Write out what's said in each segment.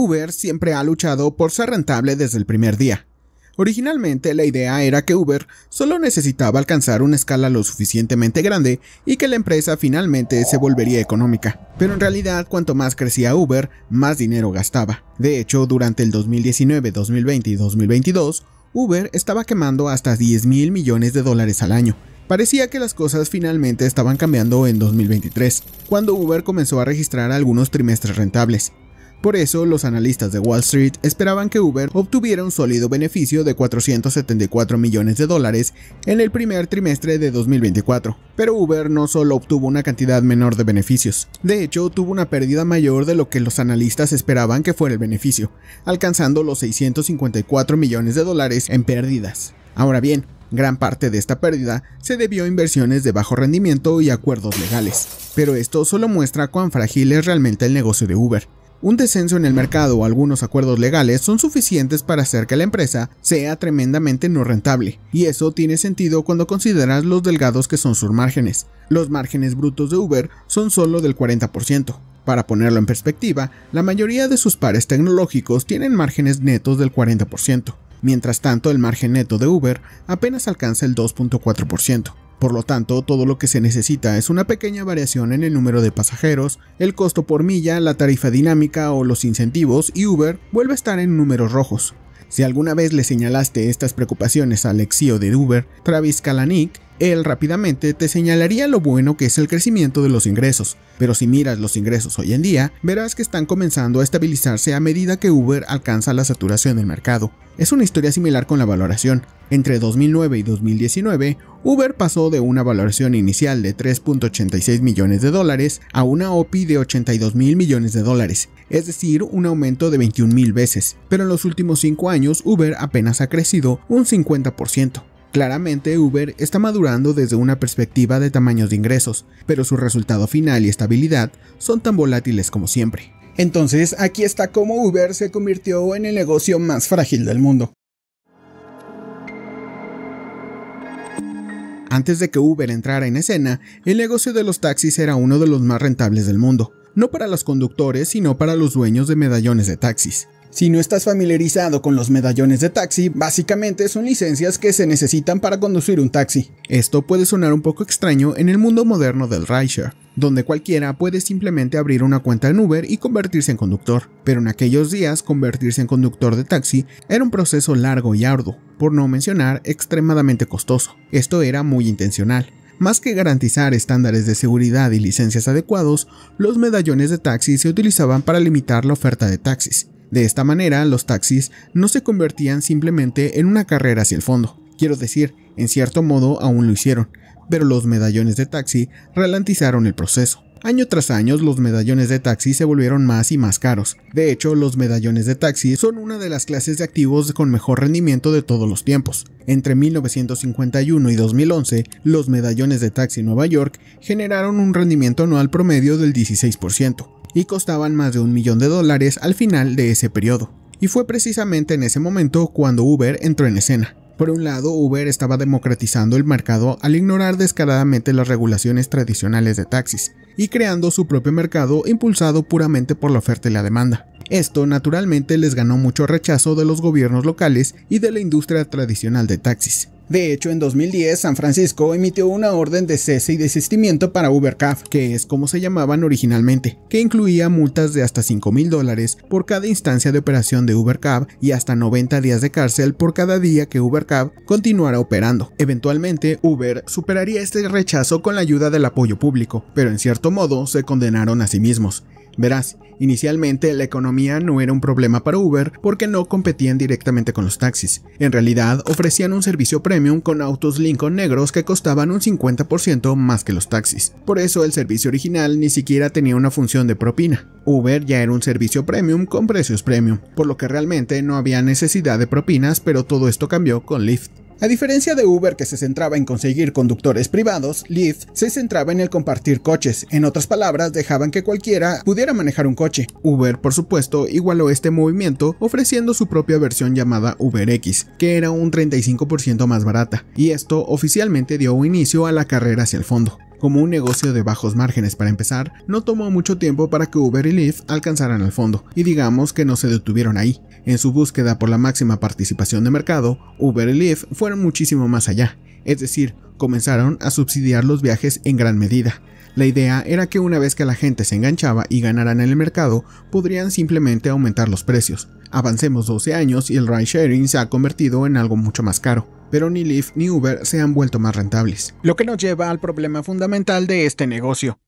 Uber siempre ha luchado por ser rentable desde el primer día. Originalmente la idea era que Uber solo necesitaba alcanzar una escala lo suficientemente grande y que la empresa finalmente se volvería económica. Pero en realidad cuanto más crecía Uber, más dinero gastaba. De hecho, durante el 2019, 2020 y 2022, Uber estaba quemando hasta 10 mil millones de dólares al año. Parecía que las cosas finalmente estaban cambiando en 2023, cuando Uber comenzó a registrar algunos trimestres rentables. Por eso, los analistas de Wall Street esperaban que Uber obtuviera un sólido beneficio de 474 millones de dólares en el primer trimestre de 2024. Pero Uber no solo obtuvo una cantidad menor de beneficios, de hecho tuvo una pérdida mayor de lo que los analistas esperaban que fuera el beneficio, alcanzando los 654 millones de dólares en pérdidas. Ahora bien, Gran parte de esta pérdida se debió a inversiones de bajo rendimiento y acuerdos legales, pero esto solo muestra cuán frágil es realmente el negocio de Uber. Un descenso en el mercado o algunos acuerdos legales son suficientes para hacer que la empresa sea tremendamente no rentable, y eso tiene sentido cuando consideras los delgados que son sus márgenes. Los márgenes brutos de Uber son solo del 40%. Para ponerlo en perspectiva, la mayoría de sus pares tecnológicos tienen márgenes netos del 40%. Mientras tanto, el margen neto de Uber apenas alcanza el 2.4%. Por lo tanto, todo lo que se necesita es una pequeña variación en el número de pasajeros, el costo por milla, la tarifa dinámica o los incentivos y Uber vuelve a estar en números rojos. Si alguna vez le señalaste estas preocupaciones al ex e de Uber, Travis Kalanick, él rápidamente te señalaría lo bueno que es el crecimiento de los ingresos, pero si miras los ingresos hoy en día, verás que están comenzando a estabilizarse a medida que Uber alcanza la saturación del mercado. Es una historia similar con la valoración. Entre 2009 y 2019, Uber pasó de una valoración inicial de 3.86 millones de dólares a una OPI de 82 mil millones de dólares, es decir, un aumento de 21 mil veces, pero en los últimos 5 años Uber apenas ha crecido un 50%. Claramente Uber está madurando desde una perspectiva de tamaños de ingresos, pero su resultado final y estabilidad son tan volátiles como siempre. Entonces aquí está cómo Uber se convirtió en el negocio más frágil del mundo. Antes de que Uber entrara en escena, el negocio de los taxis era uno de los más rentables del mundo, no para los conductores, sino para los dueños de medallones de taxis. Si no estás familiarizado con los medallones de taxi, básicamente son licencias que se necesitan para conducir un taxi. Esto puede sonar un poco extraño en el mundo moderno del rideshare, donde cualquiera puede simplemente abrir una cuenta en Uber y convertirse en conductor, pero en aquellos días convertirse en conductor de taxi era un proceso largo y arduo, por no mencionar extremadamente costoso. Esto era muy intencional. Más que garantizar estándares de seguridad y licencias adecuados, los medallones de taxi se utilizaban para limitar la oferta de taxis, de esta manera, los taxis no se convertían simplemente en una carrera hacia el fondo. Quiero decir, en cierto modo aún lo hicieron, pero los medallones de taxi ralentizaron el proceso. Año tras año, los medallones de taxi se volvieron más y más caros. De hecho, los medallones de taxi son una de las clases de activos con mejor rendimiento de todos los tiempos. Entre 1951 y 2011, los medallones de taxi Nueva York generaron un rendimiento anual promedio del 16% y costaban más de un millón de dólares al final de ese periodo. Y fue precisamente en ese momento cuando Uber entró en escena. Por un lado, Uber estaba democratizando el mercado al ignorar descaradamente las regulaciones tradicionales de taxis y creando su propio mercado impulsado puramente por la oferta y la demanda. Esto naturalmente les ganó mucho rechazo de los gobiernos locales y de la industria tradicional de taxis. De hecho, en 2010, San Francisco emitió una orden de cese y desistimiento para UberCAF, que es como se llamaban originalmente, que incluía multas de hasta $5,000 mil dólares por cada instancia de operación de UberCab y hasta 90 días de cárcel por cada día que UberCab continuara operando. Eventualmente, Uber superaría este rechazo con la ayuda del apoyo público, pero en cierto modo se condenaron a sí mismos. Verás, inicialmente la economía no era un problema para Uber porque no competían directamente con los taxis. En realidad ofrecían un servicio premium con autos Lincoln negros que costaban un 50% más que los taxis. Por eso el servicio original ni siquiera tenía una función de propina. Uber ya era un servicio premium con precios premium, por lo que realmente no había necesidad de propinas, pero todo esto cambió con Lyft. A diferencia de Uber que se centraba en conseguir conductores privados, Lyft se centraba en el compartir coches. En otras palabras, dejaban que cualquiera pudiera manejar un coche. Uber, por supuesto, igualó este movimiento ofreciendo su propia versión llamada UberX, que era un 35% más barata, y esto oficialmente dio inicio a la carrera hacia el fondo. Como un negocio de bajos márgenes para empezar, no tomó mucho tiempo para que Uber y Lyft alcanzaran el fondo, y digamos que no se detuvieron ahí. En su búsqueda por la máxima participación de mercado, Uber y Lyft fueron muchísimo más allá, es decir, comenzaron a subsidiar los viajes en gran medida. La idea era que una vez que la gente se enganchaba y ganaran en el mercado, podrían simplemente aumentar los precios. Avancemos 12 años y el ride sharing se ha convertido en algo mucho más caro pero ni Lyft ni Uber se han vuelto más rentables. Lo que nos lleva al problema fundamental de este negocio.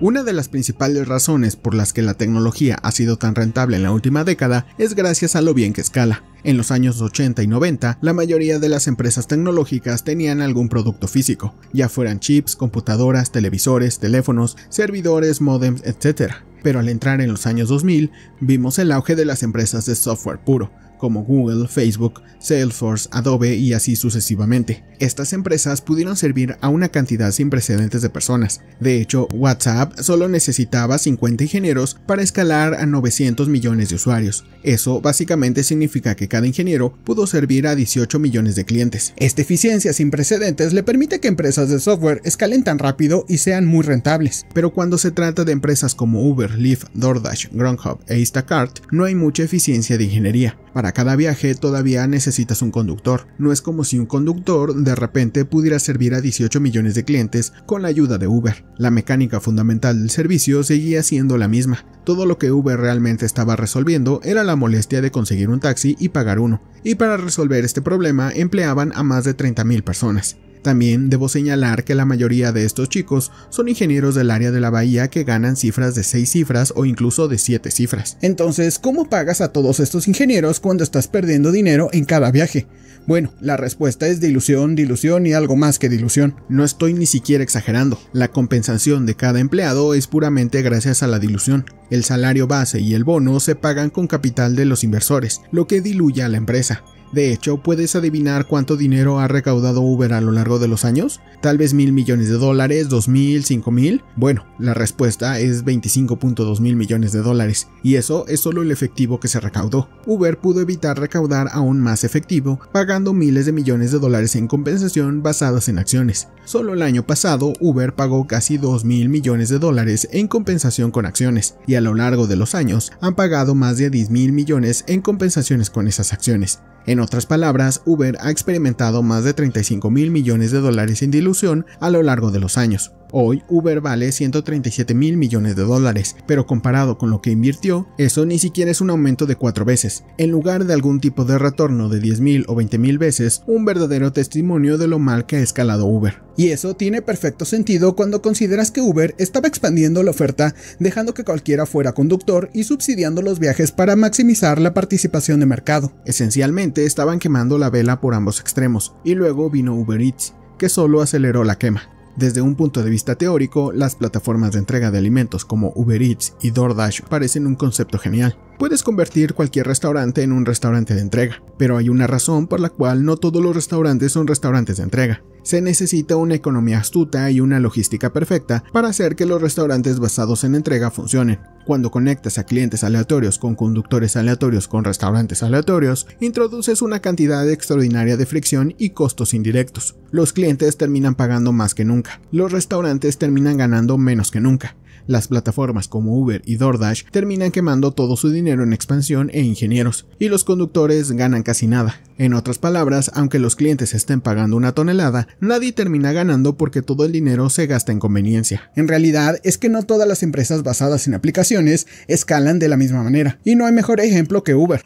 Una de las principales razones por las que la tecnología ha sido tan rentable en la última década es gracias a lo bien que escala. En los años 80 y 90, la mayoría de las empresas tecnológicas tenían algún producto físico, ya fueran chips, computadoras, televisores, teléfonos, servidores, modems, etc pero al entrar en los años 2000 vimos el auge de las empresas de software puro, como Google, Facebook, Salesforce, Adobe y así sucesivamente. Estas empresas pudieron servir a una cantidad sin precedentes de personas. De hecho, WhatsApp solo necesitaba 50 ingenieros para escalar a 900 millones de usuarios. Eso básicamente significa que cada ingeniero pudo servir a 18 millones de clientes. Esta eficiencia sin precedentes le permite que empresas de software escalen tan rápido y sean muy rentables. Pero cuando se trata de empresas como Uber, Lyft, DoorDash, Grubhub e Instacart, no hay mucha eficiencia de ingeniería. Para cada viaje todavía necesitas un conductor. No es como si un conductor de repente pudiera servir a 18 millones de clientes con la ayuda de Uber. La mecánica fundamental del servicio seguía siendo la misma. Todo lo que Uber realmente estaba resolviendo era la molestia de conseguir un taxi y pagar uno. Y para resolver este problema empleaban a más de 30.000 personas. También debo señalar que la mayoría de estos chicos son ingenieros del área de la bahía que ganan cifras de 6 cifras o incluso de 7 cifras. Entonces, ¿cómo pagas a todos estos ingenieros cuando estás perdiendo dinero en cada viaje? Bueno, la respuesta es dilución, dilución y algo más que dilución. No estoy ni siquiera exagerando. La compensación de cada empleado es puramente gracias a la dilución. El salario base y el bono se pagan con capital de los inversores, lo que diluye a la empresa. De hecho, ¿puedes adivinar cuánto dinero ha recaudado Uber a lo largo de los años? Tal vez mil millones de dólares, dos mil, cinco mil. Bueno, la respuesta es 25.2 mil millones de dólares, y eso es solo el efectivo que se recaudó. Uber pudo evitar recaudar aún más efectivo, pagando miles de millones de dólares en compensación basadas en acciones. Solo el año pasado, Uber pagó casi 2 mil millones de dólares en compensación con acciones, y a lo largo de los años han pagado más de 10 mil millones en compensaciones con esas acciones. En otras palabras, Uber ha experimentado más de 35 mil millones de dólares en dilución a lo largo de los años. Hoy Uber vale 137 mil millones de dólares, pero comparado con lo que invirtió, eso ni siquiera es un aumento de cuatro veces. En lugar de algún tipo de retorno de 10 mil o 20 mil veces, un verdadero testimonio de lo mal que ha escalado Uber. Y eso tiene perfecto sentido cuando consideras que Uber estaba expandiendo la oferta, dejando que cualquiera fuera conductor y subsidiando los viajes para maximizar la participación de mercado. Esencialmente estaban quemando la vela por ambos extremos, y luego vino Uber Eats, que solo aceleró la quema. Desde un punto de vista teórico, las plataformas de entrega de alimentos como Uber Eats y DoorDash parecen un concepto genial. Puedes convertir cualquier restaurante en un restaurante de entrega, pero hay una razón por la cual no todos los restaurantes son restaurantes de entrega. Se necesita una economía astuta y una logística perfecta para hacer que los restaurantes basados en entrega funcionen. Cuando conectas a clientes aleatorios con conductores aleatorios con restaurantes aleatorios, introduces una cantidad extraordinaria de fricción y costos indirectos. Los clientes terminan pagando más que nunca, los restaurantes terminan ganando menos que nunca. Las plataformas como Uber y DoorDash terminan quemando todo su dinero en expansión e ingenieros, y los conductores ganan casi nada. En otras palabras, aunque los clientes estén pagando una tonelada, nadie termina ganando porque todo el dinero se gasta en conveniencia. En realidad es que no todas las empresas basadas en aplicaciones escalan de la misma manera, y no hay mejor ejemplo que Uber.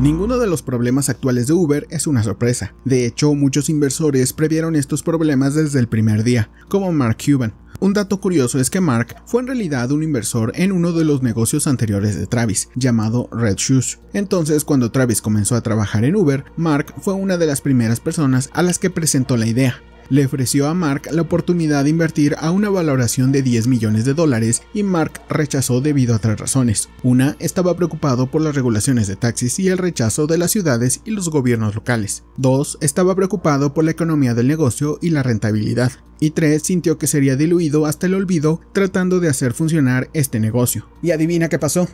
Ninguno de los problemas actuales de Uber es una sorpresa. De hecho, muchos inversores previeron estos problemas desde el primer día, como Mark Cuban. Un dato curioso es que Mark fue en realidad un inversor en uno de los negocios anteriores de Travis, llamado Red Shoes. Entonces, cuando Travis comenzó a trabajar en Uber, Mark fue una de las primeras personas a las que presentó la idea le ofreció a Mark la oportunidad de invertir a una valoración de 10 millones de dólares y Mark rechazó debido a tres razones. Una, estaba preocupado por las regulaciones de taxis y el rechazo de las ciudades y los gobiernos locales. Dos, estaba preocupado por la economía del negocio y la rentabilidad. Y tres, sintió que sería diluido hasta el olvido tratando de hacer funcionar este negocio. Y adivina qué pasó.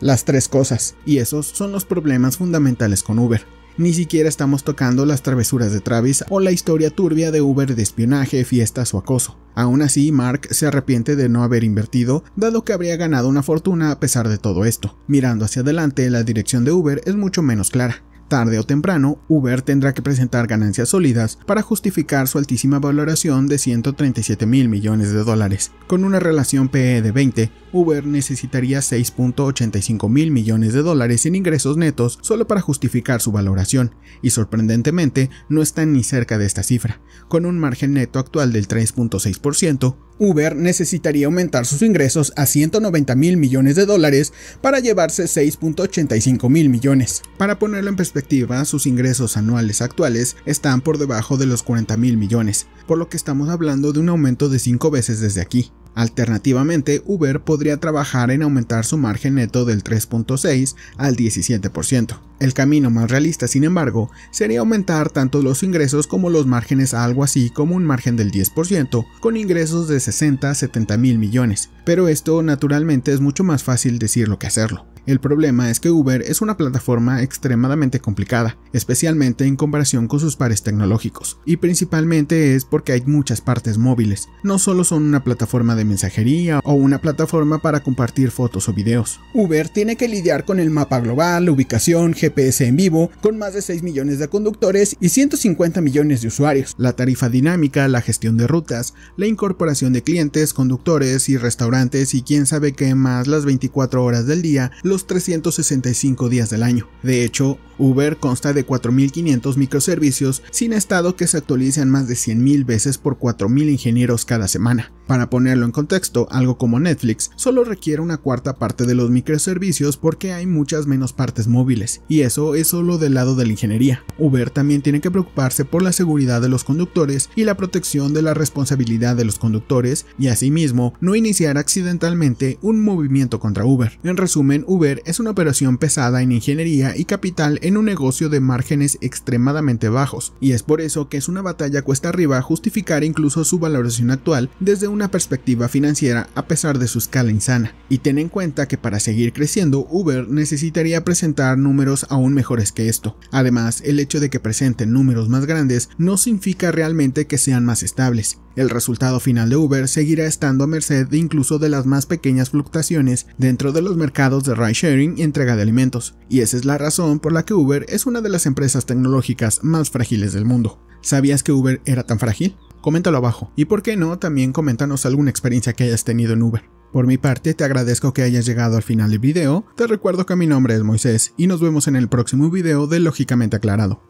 Las tres cosas, y esos son los problemas fundamentales con Uber ni siquiera estamos tocando las travesuras de Travis o la historia turbia de Uber de espionaje, fiestas o acoso. Aún así, Mark se arrepiente de no haber invertido, dado que habría ganado una fortuna a pesar de todo esto. Mirando hacia adelante, la dirección de Uber es mucho menos clara. Tarde o temprano, Uber tendrá que presentar ganancias sólidas para justificar su altísima valoración de 137 mil millones de dólares. Con una relación PE de 20, Uber necesitaría 6.85 mil millones de dólares en ingresos netos solo para justificar su valoración, y sorprendentemente no está ni cerca de esta cifra. Con un margen neto actual del 3.6%, Uber necesitaría aumentar sus ingresos a 190 mil millones de dólares para llevarse 6.85 mil millones. Para ponerlo en perspectiva, sus ingresos anuales actuales están por debajo de los 40 mil millones, por lo que estamos hablando de un aumento de 5 veces desde aquí. Alternativamente, Uber podría trabajar en aumentar su margen neto del 3.6 al 17%. El camino más realista, sin embargo, sería aumentar tanto los ingresos como los márgenes a algo así como un margen del 10%, con ingresos de 60 a 70 mil millones. Pero esto naturalmente es mucho más fácil decirlo que hacerlo. El problema es que Uber es una plataforma extremadamente complicada, especialmente en comparación con sus pares tecnológicos, y principalmente es porque hay muchas partes móviles, no solo son una plataforma de mensajería o una plataforma para compartir fotos o videos. Uber tiene que lidiar con el mapa global, ubicación, GPS en vivo, con más de 6 millones de conductores y 150 millones de usuarios, la tarifa dinámica, la gestión de rutas, la incorporación de clientes, conductores y restaurantes y quién sabe qué más las 24 horas del día, los 365 días del año. De hecho, Uber consta de 4.500 microservicios sin estado que se actualizan más de 100.000 veces por 4.000 ingenieros cada semana. Para ponerlo en contexto, algo como Netflix solo requiere una cuarta parte de los microservicios porque hay muchas menos partes móviles, y eso es solo del lado de la ingeniería. Uber también tiene que preocuparse por la seguridad de los conductores y la protección de la responsabilidad de los conductores, y asimismo no iniciar accidentalmente un movimiento contra Uber. En resumen, Uber es una operación pesada en ingeniería y capital en un negocio de márgenes extremadamente bajos, y es por eso que es una batalla cuesta arriba justificar incluso su valoración actual desde un una perspectiva financiera a pesar de su escala insana, y ten en cuenta que para seguir creciendo Uber necesitaría presentar números aún mejores que esto. Además, el hecho de que presenten números más grandes no significa realmente que sean más estables. El resultado final de Uber seguirá estando a merced incluso de las más pequeñas fluctuaciones dentro de los mercados de ride sharing y entrega de alimentos, y esa es la razón por la que Uber es una de las empresas tecnológicas más frágiles del mundo. ¿Sabías que Uber era tan frágil? Coméntalo abajo. Y por qué no, también coméntanos alguna experiencia que hayas tenido en Uber. Por mi parte, te agradezco que hayas llegado al final del video, te recuerdo que mi nombre es Moisés y nos vemos en el próximo video de Lógicamente Aclarado.